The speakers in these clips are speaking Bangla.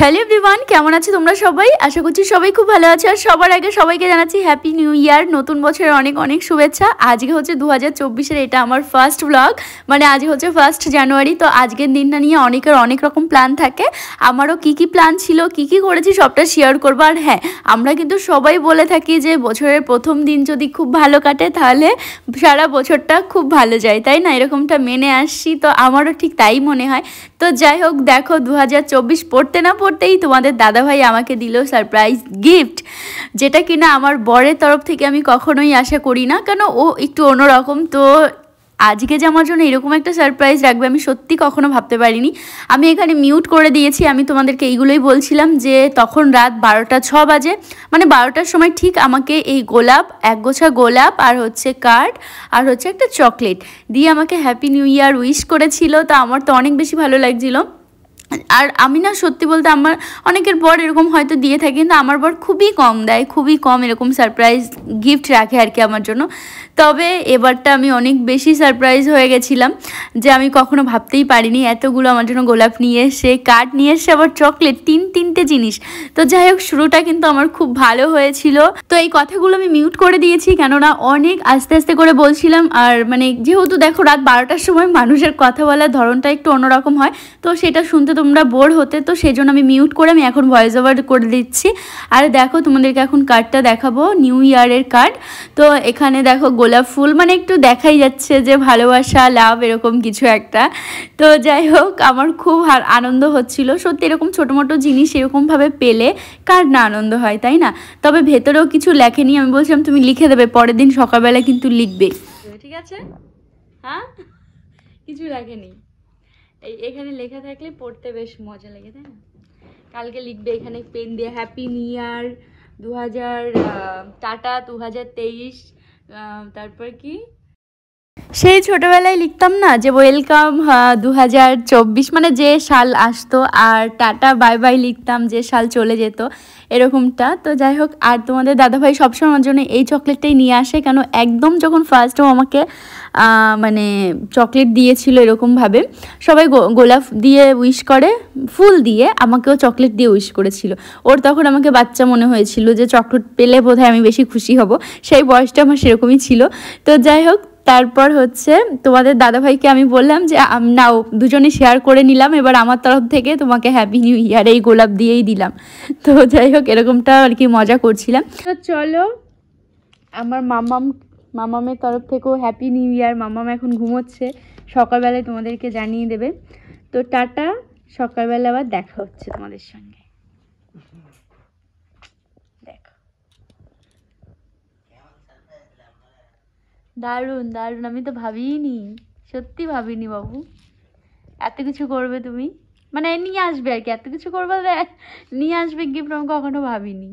হ্যালো ভিভান কেমন আছে তোমরা সবাই আশা করছি সবাই খুব ভালো আছে আর সবার আগে সবাইকে জানাচ্ছি হ্যাপি নিউ ইয়ার নতুন বছরের অনেক অনেক শুভেচ্ছা আজকে হচ্ছে দু হাজার এটা আমার ফার্স্ট ব্লগ মানে আজ হচ্ছে ফার্স্ট জানুয়ারি তো আজকের দিনটা নিয়ে অনেকের অনেক রকম প্ল্যান থাকে আমারও কি কি প্ল্যান ছিল কি কি করেছি সবটা শেয়ার করবো আর হ্যাঁ আমরা কিন্তু সবাই বলে থাকি যে বছরের প্রথম দিন যদি খুব ভালো কাটে তাহলে সারা বছরটা খুব ভালো যায় তাই না এরকমটা মেনে আসছি তো আমারও ঠিক তাই মনে হয় তো যাই হোক দেখো দু হাজার পড়তে না করতেই তোমাদের দাদাভাই আমাকে দিল সারপ্রাইজ গিফট যেটা কিনা আমার বরের তরফ থেকে আমি কখনোই আশা করি না কেন ও একটু অন্যরকম তো আজকে যে আমার জন্য এরকম একটা সারপ্রাইজ রাখবে আমি সত্যি কখনো ভাবতে পারিনি আমি এখানে মিউট করে দিয়েছি আমি তোমাদেরকে এইগুলোই বলছিলাম যে তখন রাত বারোটা ছ বাজে মানে বারোটার সময় ঠিক আমাকে এই গোলাপ একগোছা গোলাপ আর হচ্ছে কার্ড আর হচ্ছে একটা চকলেট দিয়ে আমাকে হ্যাপি নিউ ইয়ার উইশ করেছিল তা আমার তো অনেক বেশি ভালো লাগছিলো আর আমি না সত্যি বলতে আমার অনেকের বর এরকম হয়তো দিয়ে থাকি কিন্তু আমার বর খুবই কম দেয় খুবই কম এরকম সারপ্রাইজ গিফট রাখে আর কি আমার জন্য তবে এবারটা আমি অনেক বেশি সারপ্রাইজ হয়ে গেছিলাম যে আমি কখনো ভাবতেই পারিনি এতগুলো আমার জন্য গোলাপ নিয়ে এসে কার্ড নিয়ে এসে আবার চকলেট তিন তিনটে জিনিস তো যাই হোক শুরুটা কিন্তু আমার খুব ভালো হয়েছিল তো এই কথাগুলো আমি মিউট করে দিয়েছি কেননা অনেক আস্তে আস্তে করে বলছিলাম আর মানে যেহেতু দেখো রাত বারোটার সময় মানুষের কথা বলার ধরনটা একটু অন্যরকম হয় তো সেটা শুনতে তোমরা বোর হতে তো সেই জন্য আমি মিউট করে আমি এখন ভয়েস ওভার করে দিচ্ছি আর দেখো তোমাদেরকে এখন কার্ডটা দেখাবো নিউ ইয়ারের কার্ড তো এখানে দেখো গোলাপ ফুল মানে একটু দেখাই যাচ্ছে যে ভালোবাসা লাভ এরকম কিছু একটা তো যাই হোক আমার খুব আনন্দ হচ্ছিল সত্যি এরকম ছোটো মোটো জিনিস এরকমভাবে পেলে কার না আনন্দ হয় তাই না তবে ভেতরেও কিছু লেখেনি আমি বলছিলাম তুমি লিখে দেবে পরের দিন সকালবেলা কিন্তু লিখবে ঠিক আছে হ্যাঁ কিছু লাগেনি এই এখানে লেখা থাকলে পড়তে বেশ মজা লাগে তাই না কালকে লিখবে এখানে পেন দিয়ে হ্যাপি নিউ ইয়ার দু হাজার টাটা দু হাজার তেইশ তারপর কি সেই ছোটবেলায় লিখতাম না যে ওয়েলকাম দু মানে যে সাল আসতো আর টাটা বাই বাই লিখতাম যে সাল চলে যেত এরকমটা তো যাই হোক আর তোমাদের দাদাভাই সবসময় আমার জন্য এই চকলেটটাই নিয়ে আসে কেন একদম যখন ফার্স্ট ও আমাকে মানে চকলেট দিয়েছিল এরকমভাবে সবাই গোলাপ দিয়ে উইশ করে ফুল দিয়ে আমাকেও চকলেট দিয়ে উইশ করেছিল ওর তখন আমাকে বাচ্চা মনে হয়েছিল যে চকলেট পেলে বোধহয় আমি বেশি খুশি হব সেই বয়সটা আমার সেরকমই ছিল তো যাই হোক তারপর হচ্ছে তোমাদের দাদাভাইকে আমি বললাম যে নাও দুজনে শেয়ার করে নিলাম এবার আমার তরফ থেকে তোমাকে হ্যাপি নিউ ইয়ার এই গোলাপ দিয়েই দিলাম তো যাই হোক এরকমটা আর কি মজা করছিলাম তো চলো আমার মামাম মামামের তরফ থেকেও হ্যাপি নিউ ইয়ার মামাম এখন ঘুমোচ্ছে সকালবেলায় তোমাদেরকে জানিয়ে দেবে তো টাটা সকালবেলা আবার দেখা হচ্ছে তোমাদের সঙ্গে দারুণ দারুণ আমি তো ভাবিনি সত্যি ভাবিনি বাবু এত কিছু করবে তুমি মানে নিয়ে আসবে আর কি এত কিছু করবে নিয়ে আসবে গিফট আমি কখনো ভাবিনি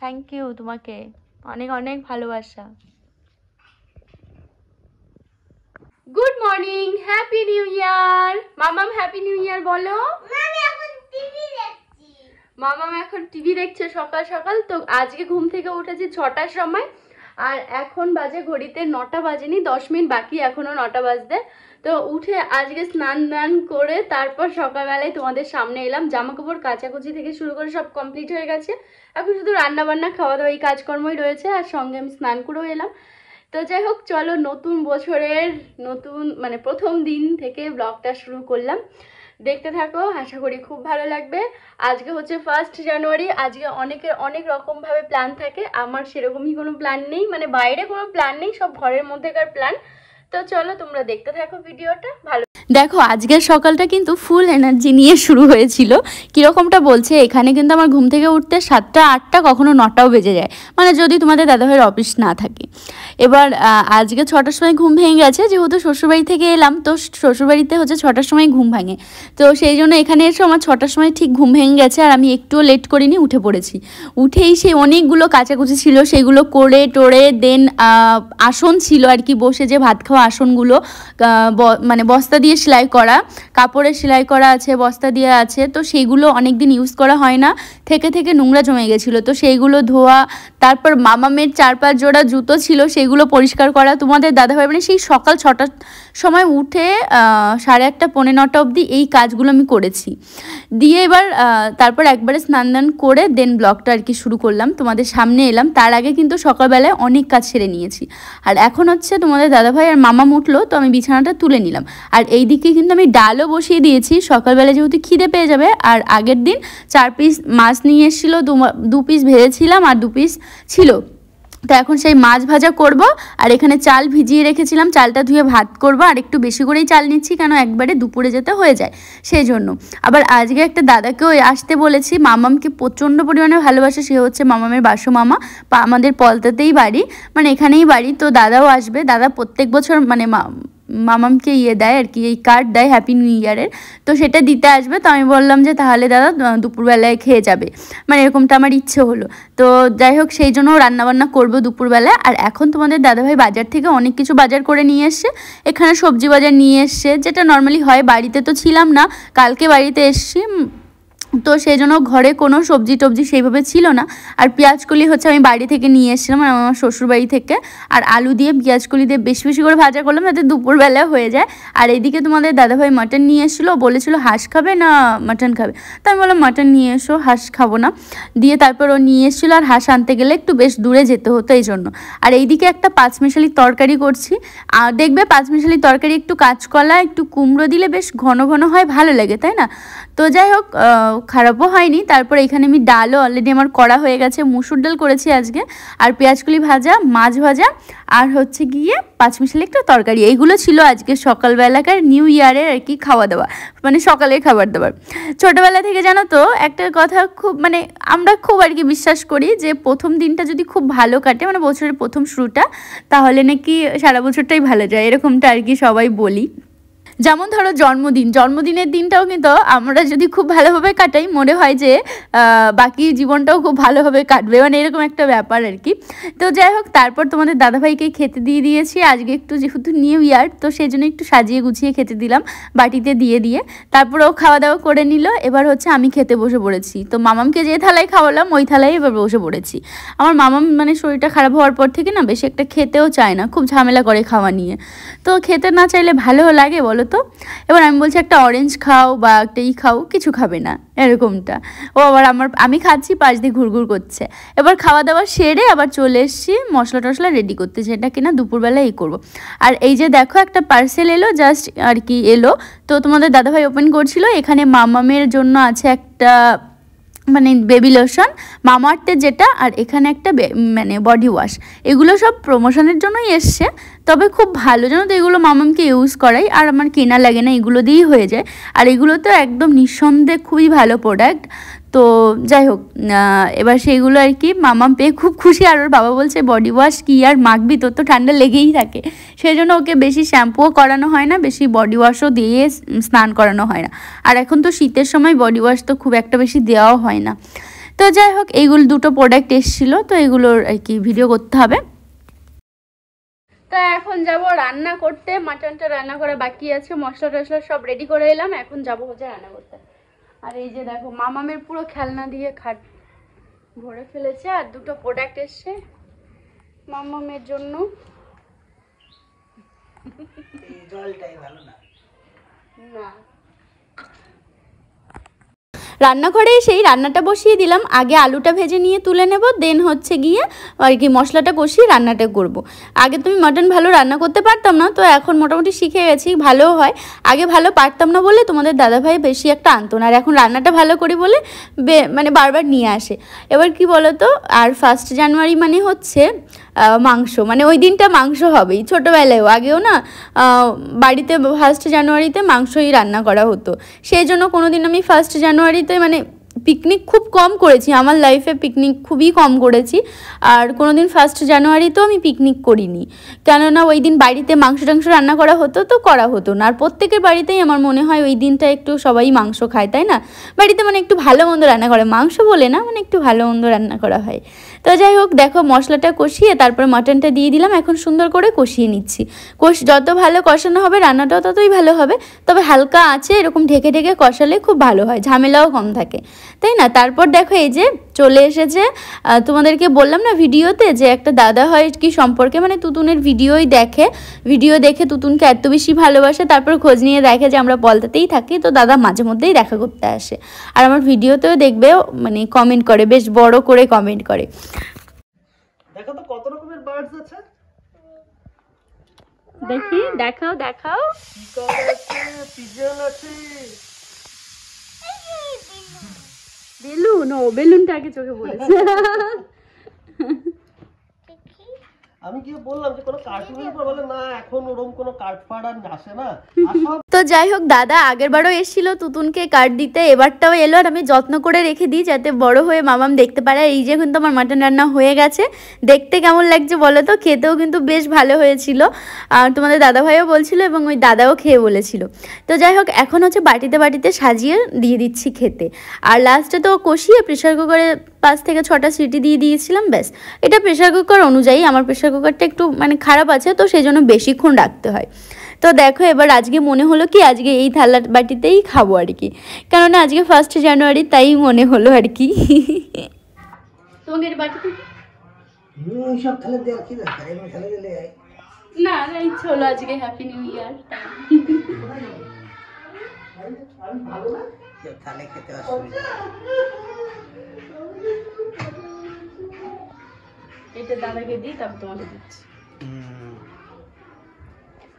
থ্যাংক ইউ তোমাকে অনেক অনেক ভালোবাসা good morning happy new year মামাম হ্যাপি নিউ ইয়ার বলো মামাম এখন টিভি দেখছে সকাল সকাল তো আজকে ঘুম থেকে উঠেছি ছটার সময় আর এখন বাজে ঘড়িতে নটা বাজেনি দশ মিনিট বাকি এখনও নটা বাজতে তো উঠে আজকে স্নান দান করে তারপর সকালবেলায় তোমাদের সামনে এলাম জামা কাপড় কাচাকুচি থেকে শুরু করে সব কমপ্লিট হয়ে গেছে এখন শুধু রান্নাবান্না খাওয়া দাওয়া এই কাজকর্মই রয়েছে আর সঙ্গে আমি স্নান করেও এলাম তো যাই হোক চলো নতুন বছরের নতুন মানে প্রথম দিন থেকে ব্লগটা শুরু করলাম দেখতে থাকো আশা করি খুব ভালো লাগবে আজকে হচ্ছে ফার্স্ট জানুয়ারি আজকে অনেকের অনেক রকমভাবে প্ল্যান থাকে আমার সেরকমই কোনো প্ল্যান নেই মানে বাইরে কোনো প্ল্যান নেই সব ঘরের মধ্যেকার প্ল্যান তো চলো তোমরা দেখতে থাকো ভিডিওটা ভালো দেখো আজকের সকালটা কিন্তু ফুল এনার্জি নিয়ে শুরু হয়েছিল কীরকমটা বলছে এখানে কিন্তু আমার ঘুম থেকে উঠতে সাতটা আটটা কখনো নটাও বেজে যায় মানে যদি তোমাদের দাদাভাইয়ের অফিস না থাকে এবার আজকে ছটার সময় ঘুম ভেঙে গেছে যেহেতু শ্বশুরবাড়ি থেকে এলাম তো শ্বশুরবাড়িতে হচ্ছে ছটার সময় ঘুম ভাঙে তো সেই জন্য এখানে এসে আমার ছটার সময় ঠিক ঘুম ভেঙে গেছে আর আমি একটুও লেট করিনি উঠে পড়েছি উঠেই সেই অনেকগুলো কাচাকুচি ছিল সেগুলো করে টোড়ে দেন আসন ছিল আর কি বসে যে ভাত খাওয়া আসনগুলো মানে বস্তা দিয়ে সেলাই করা কাপড়ের সেলাই করা আছে বস্তা দিয়ে আছে তো সেইগুলো অনেক দিন ইউজ করা হয় না থেকে থেকে নোংরা জমে গেছিলো তো সেইগুলো ধোয়া তারপর মামামের চার পাঁচ জোড়া জুতো ছিল সেগুলো পরিষ্কার করা তোমাদের দাদাভাই মানে সেই সকাল ছটার সময় উঠে সাড়ে আটটা পনেরো নটা অবধি এই কাজগুলো আমি করেছি দিয়ে এবার তারপর একবারে স্নান দান করে দেন ব্লগটা আর কি শুরু করলাম তোমাদের সামনে এলাম তার আগে কিন্তু সকালবেলায় অনেক কাজ সেরে নিয়েছি আর এখন হচ্ছে তোমাদের দাদাভাই আর মামা উঠলো তো আমি বিছানাটা তুলে নিলাম আর এই দিকে কিন্তু আমি ডালও বসিয়ে দিয়েছি সকালবেলা যেহেতু খিদে পেয়ে যাবে আর আগের দিন চার পিস মাছ নিয়ে এসেছিলো দু পিস ভেজেছিলাম আর দু পিস ছিল তো এখন সেই মাছ ভাজা করব আর এখানে চাল ভিজিয়ে রেখেছিলাম চালটা ধুয়ে ভাত করব আর একটু বেশি করেই চাল নিচ্ছি কেন একবারে দুপুরে যেতে হয়ে যায় সেই জন্য আবার আজকে একটা দাদাকেও আসতে বলেছি মামামকে প্রচণ্ড পরিমাণে ভালোবাসে সে হচ্ছে মামামের বাসু মামা আমাদের পলতাতেই বাড়ি মানে এখানেই বাড়ি তো দাদাও আসবে দাদা প্রত্যেক বছর মানে মামামকে ইয়ে দেয় আর কি এই কার্ড দেয় হ্যাপি নিউ ইয়ারের তো সেটা দিতে আসবে তো আমি বললাম যে তাহলে দাদা দুপুরবেলায় খেয়ে যাবে মানে এরকমটা আমার ইচ্ছে হলো তো যাই হোক সেই জন্য রান্নাবান্না করবো দুপুরবেলায় আর এখন তোমাদের দাদাভাই বাজার থেকে অনেক কিছু বাজার করে নিয়ে এসছে এখানে সবজি বাজার নিয়ে এসছে যেটা নর্মালি হয় বাড়িতে তো ছিলাম না কালকে বাড়িতে এসছি তো সেই জন্য ঘরে কোনো সবজি টবজি সেইভাবে ছিল না আর পেঁয়াজকলি হচ্ছে আমি বাড়ি থেকে নিয়ে এসেছিলাম আমার শ্বশুরবাড়ি থেকে আর আলু দিয়ে পেঁয়াজকলি দিয়ে বেশি বেশি করে ভাজা করলাম যাতে দুপুরবেলা হয়ে যায় আর এদিকে তোমাদের দাদাভাই মাটন নিয়ে এসেছিলো বলেছিল হাঁস খাবে না মাটন খাবে তো আমি বললাম মাটন নিয়ে এসো হাঁস খাবো না দিয়ে তারপর ও নিয়ে এসেছিলো আর হাঁস আনতে গেলে একটু বেশ দূরে যেতে হতো এই জন্য আর এইদিকে একটা পাঁচমিশালি তরকারি করছি আর দেখবে পাঁচমিশালি তরকারি একটু কাঁচকলা একটু কুমড়ো দিলে বেশ ঘন ঘন হয় ভালো লাগে তাই না তো যাই হোক খারাপও হয়নি তারপর এখানে আমি ডালও অলরেডি আমার করা হয়ে গেছে মুসুর ডাল করেছি আজকে আর পেঁয়াজকুলি ভাজা মাছ ভাজা আর হচ্ছে গিয়ে পাঁচমিশালি একটা তরকারি এইগুলো ছিল আজকে সকালবেলাকার নিউ ইয়ারের আর কি খাওয়া দাওয়া মানে সকালের খাবার দাবার ছোটোবেলা থেকে জানো তো একটা কথা খুব মানে আমরা খুব আর কি বিশ্বাস করি যে প্রথম দিনটা যদি খুব ভালো কাটে মানে বছরের প্রথম শুরুটা তাহলে নাকি সারা বছরটাই ভালো যায় এরকমটা আর কি সবাই বলি যেমন ধরো জন্মদিন জন্মদিনের দিনটাও কিন্তু আমরা যদি খুব ভালোভাবে কাটাই মনে হয় যে বাকি জীবনটাও খুব ভালোভাবে কাটবে মানে এরকম একটা ব্যাপার আর কি তো যাই হোক তারপর তোমাদের দাদাভাইকে খেতে দিয়ে দিয়েছি আজকে একটু যেহেতু নিউ ইয়ার তো সেই জন্য একটু সাজিয়ে গুছিয়ে খেতে দিলাম বাটিতে দিয়ে দিয়ে তারপর ও খাওয়া দাওয়া করে নিল এবার হচ্ছে আমি খেতে বসে পড়েছি তো মামামকে যে থালায় খাওয়ালাম ওই থালায় এবার বসে পড়েছি আমার মামাম মানে শরীরটা খারাপ হওয়ার পর থেকে না বেশি একটা খেতেও চায় না খুব ঝামেলা করে খাওয়া নিয়ে তো খেতে না চাইলে ভালো লাগে বলো তো এবার আমি বলছি একটা অরেঞ্জ খাও বা একটা ই খাও কিছু খাবে না এরকমটা ও আবার আমার আমি খাচ্ছি পাশ দিয়ে ঘুরঘুর করছে এবার খাওয়া দাওয়া সেরে আবার চলে এসছি মশলা টশলা রেডি করতে সেটা কিনা দুপুরবেলা এই করব আর এই যে দেখো একটা পার্সেল এলো জাস্ট আর কি এলো তো তোমাদের দাদাভাই ওপেন করছিল এখানে মামামের জন্য আছে একটা মানে বেবি লোশন মামার্থের যেটা আর এখানে একটা মানে বডি ওয়াশ এগুলো সব প্রমোশনের জন্যই এসছে তবে খুব ভালো যেন তো এগুলো মামামকে ইউজ করাই আর আমার কেনা লাগে না এগুলো দিয়েই হয়ে যায় আর এগুলো তো একদম নিঃসন্দেহে খুবই ভালো প্রোডাক্ট তো যাই হোক এবার সেইগুলো আর কি মামাম পেয়ে খুব খুশি আর ওর বাবা বলছে বডি ওয়াশ কী আর মাখবি তোর তো ঠান্ডা লেগেই থাকে সেই জন্য ওকে বেশি শ্যাম্পুও করানো হয় না বেশি বডি ওয়াশও দিয়ে স্নান করানো হয় না আর এখন তো শীতের সময় বডি ওয়াশ তো খুব একটা বেশি দেওয়াও হয় না তো যাই হোক এইগুলো দুটো প্রোডাক্ট এসছিলো তো এগুলোর আর কি ভিডিও করতে হবে তা এখন যাব রান্না করতে মাটনটা রান্না করা বাকি আছে মশলা টশলা সব রেডি করে এলাম এখন যাব হচ্ছে রান্না করতে আর এই যে দেখো মামামের পুরো খেলনা দিয়ে খাট ভরে ফেলেছে আর দুটো প্রোডাক্ট এসছে মামামের জন্য জলটাই ভালো না না রান্নাঘরে এসেই রান্নাটা বসিয়ে দিলাম আগে আলুটা ভেজে নিয়ে তুলে নেব দেন হচ্ছে গিয়ে আর কি মশলাটা কষিয়ে রান্নাটা করব। আগে তুমি মাটন ভালো রান্না করতে পারতাম না তো এখন মোটামুটি শিখে গেছি ভালোও হয় আগে ভালো পারতাম না বলে তোমাদের দাদাভাই বেশি একটা আনতো না আর এখন রান্নাটা ভালো করি বলে মানে বারবার নিয়ে আসে এবার কি বলো তো আর ফার্স্ট জানুয়ারি মানে হচ্ছে মাংস মানে ওই দিনটা মাংস হবেই ছোটোবেলায়ও আগেও না বাড়িতে ফার্স্ট জানুয়ারিতে মাংসই রান্না করা হতো সেই জন্য কোনো দিন আমি ফার্স্ট জানুয়ারিতে মানে পিকনিক খুব কম করেছি আমার লাইফে পিকনিক খুবই কম করেছি আর কোনো দিন ফার্স্ট জানুয়ারিতেও আমি পিকনিক করিনি কেননা ওই দিন বাড়িতে মাংস টাংস রান্না করা হতো তো করা হতো না আর প্রত্যেকের বাড়িতেই আমার মনে হয় ওই দিনটা একটু সবাই মাংস খায় তাই না বাড়িতে মানে একটু ভালো মন্দ রান্না করে মাংস বলে না মানে একটু ভালো মন্দ রান্না করা হয় তো যাই হোক দেখো মশলাটা কষিয়ে তারপর মাটনটা দিয়ে দিলাম এখন সুন্দর করে কষিয়ে নিচ্ছি কষ যত ভালো কষানো হবে রান্নাটাও ততই ভালো হবে তবে হালকা আছে এরকম ঢেকে ঢেকে কষালে খুব ভালো হয় ঝামেলাও কম থাকে তাই না তারপর দেখো এই যে চলে এসেছে তোমাদেরকে বললাম না ভিডিওতে যে একটা দাদা হয় কি সম্পর্কে মানে তুতুনের ভিডিওই দেখে ভিডিও দেখে তুতুনকে এত বেশি ভালোবাসে তারপর খোঁজ নিয়ে দেখে যে আমরা বলতেতেই থাকি তো দাদা মাঝে মধ্যেই দেখা করতে আসে আর আমার ভিডিওতেও দেখবে মানে কমেন্ট করে বেশ বড় করে কমেন্ট করে দেখি দেখাও দেখাও আছে পিজন আছে বেলুন ও বেলুনটাকে চোখে পড়েছে আমি গিয়ে বললাম যে কোনো কার্টুনের পর বলে না এখন ওরকম কোনো কার্ড ফার্ড আর আসে না আর সব তো যাই হোক দাদা আগেরবারও এসেছিল তুতুনকে কার্ড দিতে এবারটাও এলো আর আমি যত্ন করে রেখে দিই যাতে বড় হয়ে মামাম দেখতে পারে এই যে কিন্তু আমার মাটন রান্না হয়ে গেছে দেখতে কেমন লাগছে বলো তো খেতেও কিন্তু বেশ ভালো হয়েছিল আর তোমাদের দাদাভাইও বলছিল এবং ওই দাদাও খেয়ে বলেছিল তো যাই হোক এখন হচ্ছে বাটিতে বাটিতে সাজিয়ে দিয়ে দিচ্ছি খেতে আর লাস্টে তো কষিয়ে প্রেশার কুকারে পাঁচ থেকে ছটা সিটি দিয়ে দিয়েছিলাম ব্যাস এটা প্রেশার কুকার অনুযায়ী আমার প্রেশার কুকারটা একটু মানে খারাপ আছে তো সেই জন্য বেশিক্ষণ রাখতে হয় তো দেখো এবার আজকে মনে হলো কি আজকে এই থালা বাটিতেই খাবো আর কি কারণ আজকে ফার্স্ট জানুয়ারি তাই মনে হলো আর কি এটা দাদাকে দিই তারপর তোমাকে দিচ্ছি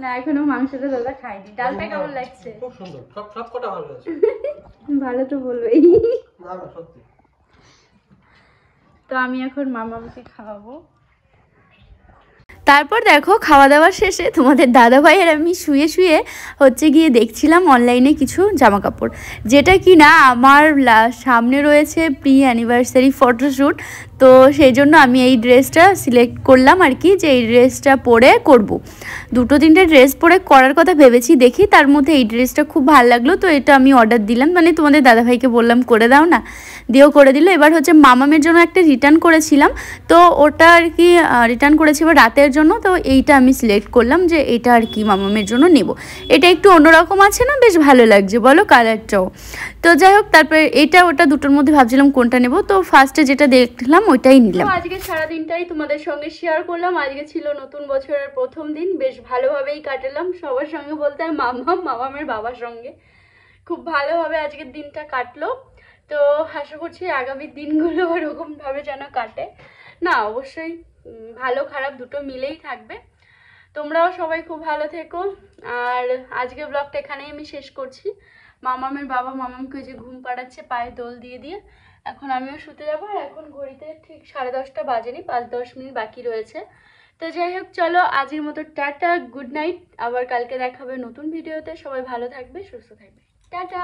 না এখনো মাংসটা দাদা খাইনি ডালটা কেমন লাগছে খুব সুন্দর সব সব কটা ভালো লাগছে ভালো তো বলবেই না না সত্যি তো আমি এখন মামামকে খাওয়াবো তারপর দেখো খাওয়া দাওয়া শেষে তোমাদের দাদা ভাই আর আমি শুয়ে শুয়ে হচ্ছে গিয়ে দেখছিলাম অনলাইনে কিছু জামা কাপড় যেটা কি না আমার সামনে রয়েছে প্রি অ্যানিভার্সারি ফটোশ্যুট তো সেই জন্য আমি এই ড্রেসটা সিলেক্ট করলাম আর কি যে এই ড্রেসটা পরে করব। দুটো তিনটে ড্রেস পরে করার কথা ভেবেছি দেখি তার মধ্যে এই ড্রেসটা খুব ভালো লাগলো তো এটা আমি অর্ডার দিলাম মানে তোমাদের দাদাভাইকে বললাম করে দাও না দিয়েও করে দিল এবার হচ্ছে মামামের জন্য একটা রিটার্ন করেছিলাম তো ওটা আর কি রিটার্ন করেছি এবার রাতের জন্য তো এইটা আমি সিলেক্ট করলাম যে এটা আর কি মামামের জন্য নেব এটা একটু অন্যরকম আছে না বেশ ভালো লাগছে বলো কালারটাও তো যাই হোক তারপরে এটা ওটা দুটোর মধ্যে ভাবছিলাম কোনটা নেব তো ফার্স্টে যেটা দেখলাম ওইটাই নিলাম আজকে সারাদিনটাই তোমাদের সঙ্গে শেয়ার করলাম আজকে ছিল নতুন বছরের প্রথম দিন বেশ ভালোভাবেই কাটালাম সবার সঙ্গে বলতে মামা মামামের বাবার সঙ্গে খুব ভালোভাবে আজকের দিনটা কাটলো তো আশা করছি আগামী দিনগুলো ওরকমভাবে যেন কাটে না অবশ্যই ভালো খারাপ দুটো মিলেই থাকবে তোমরাও সবাই খুব ভালো থেকো আর আজকে ব্লগটা এখানেই আমি শেষ করছি মামামের বাবা মামামকে যে ঘুম পাড়াচ্ছে পায়ে দোল দিয়ে দিয়ে এখন আমিও শুতে যাবো আর এখন ঘড়িতে ঠিক সাড়ে দশটা বাজেনি পাঁচ দশ মিনিট বাকি রয়েছে তো যাই হোক চলো আজের মতো টাটা গুড নাইট আবার কালকে দেখা হবে নতুন ভিডিওতে সবাই ভালো থাকবে সুস্থ থাকবে টাটা